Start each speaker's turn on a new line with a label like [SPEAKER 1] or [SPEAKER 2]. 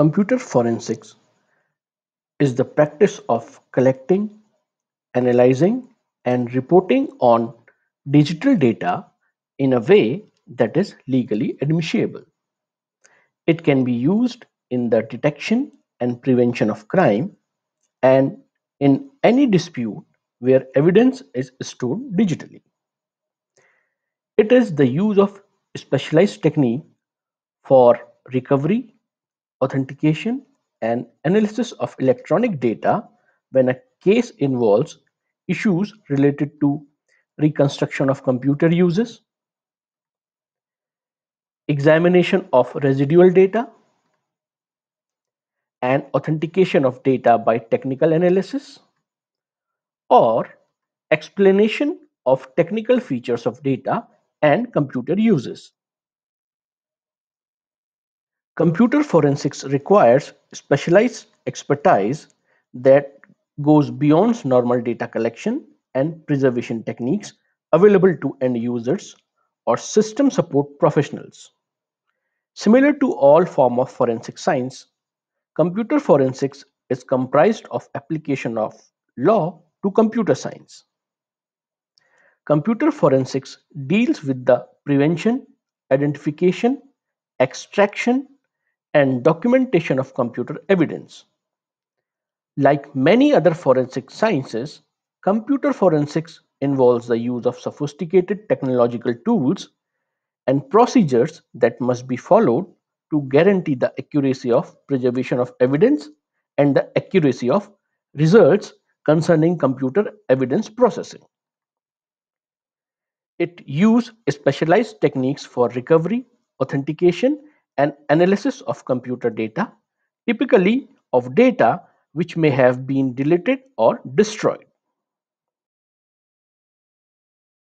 [SPEAKER 1] Computer forensics is the practice of collecting, analyzing, and reporting on digital data in a way that is legally admissible. It can be used in the detection and prevention of crime and in any dispute where evidence is stored digitally. It is the use of specialized technique for recovery authentication and analysis of electronic data when a case involves issues related to reconstruction of computer uses, examination of residual data, and authentication of data by technical analysis, or explanation of technical features of data and computer uses. Computer forensics requires specialized expertise that goes beyond normal data collection and preservation techniques available to end users or system support professionals. Similar to all form of forensic science, computer forensics is comprised of application of law to computer science. Computer forensics deals with the prevention, identification, extraction, and documentation of computer evidence. Like many other forensic sciences, computer forensics involves the use of sophisticated technological tools and procedures that must be followed to guarantee the accuracy of preservation of evidence and the accuracy of results concerning computer evidence processing. It uses specialized techniques for recovery, authentication, and analysis of computer data, typically of data which may have been deleted or destroyed.